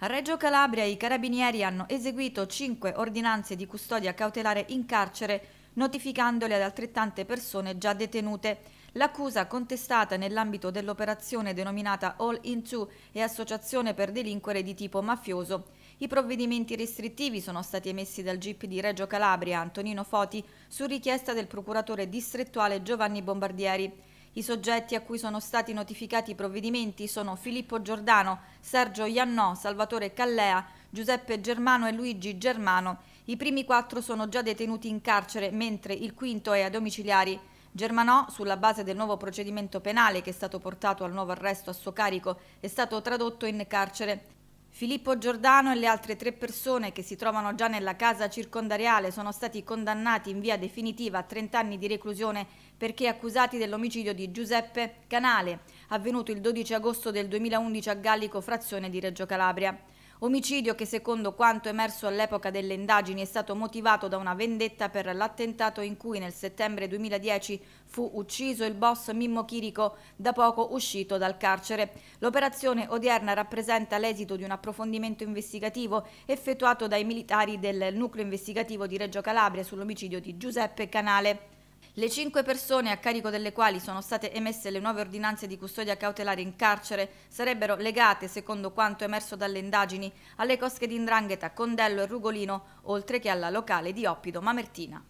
A Reggio Calabria i carabinieri hanno eseguito 5 ordinanze di custodia cautelare in carcere notificandole ad altrettante persone già detenute. L'accusa contestata nell'ambito dell'operazione denominata All in Two e associazione per delinquere di tipo mafioso. I provvedimenti restrittivi sono stati emessi dal GIP di Reggio Calabria Antonino Foti su richiesta del procuratore distrettuale Giovanni Bombardieri. I soggetti a cui sono stati notificati i provvedimenti sono Filippo Giordano, Sergio Iannò, Salvatore Callea, Giuseppe Germano e Luigi Germano. I primi quattro sono già detenuti in carcere, mentre il quinto è a domiciliari. Germanò, sulla base del nuovo procedimento penale che è stato portato al nuovo arresto a suo carico, è stato tradotto in carcere. Filippo Giordano e le altre tre persone che si trovano già nella casa circondariale sono stati condannati in via definitiva a 30 anni di reclusione perché accusati dell'omicidio di Giuseppe Canale, avvenuto il 12 agosto del 2011 a Gallico, frazione di Reggio Calabria. Omicidio che secondo quanto emerso all'epoca delle indagini è stato motivato da una vendetta per l'attentato in cui nel settembre 2010 fu ucciso il boss Mimmo Chirico, da poco uscito dal carcere. L'operazione odierna rappresenta l'esito di un approfondimento investigativo effettuato dai militari del nucleo investigativo di Reggio Calabria sull'omicidio di Giuseppe Canale. Le cinque persone a carico delle quali sono state emesse le nuove ordinanze di custodia cautelare in carcere sarebbero legate, secondo quanto emerso dalle indagini, alle cosche di Indrangheta, Condello e Rugolino, oltre che alla locale di Oppido Mamertina.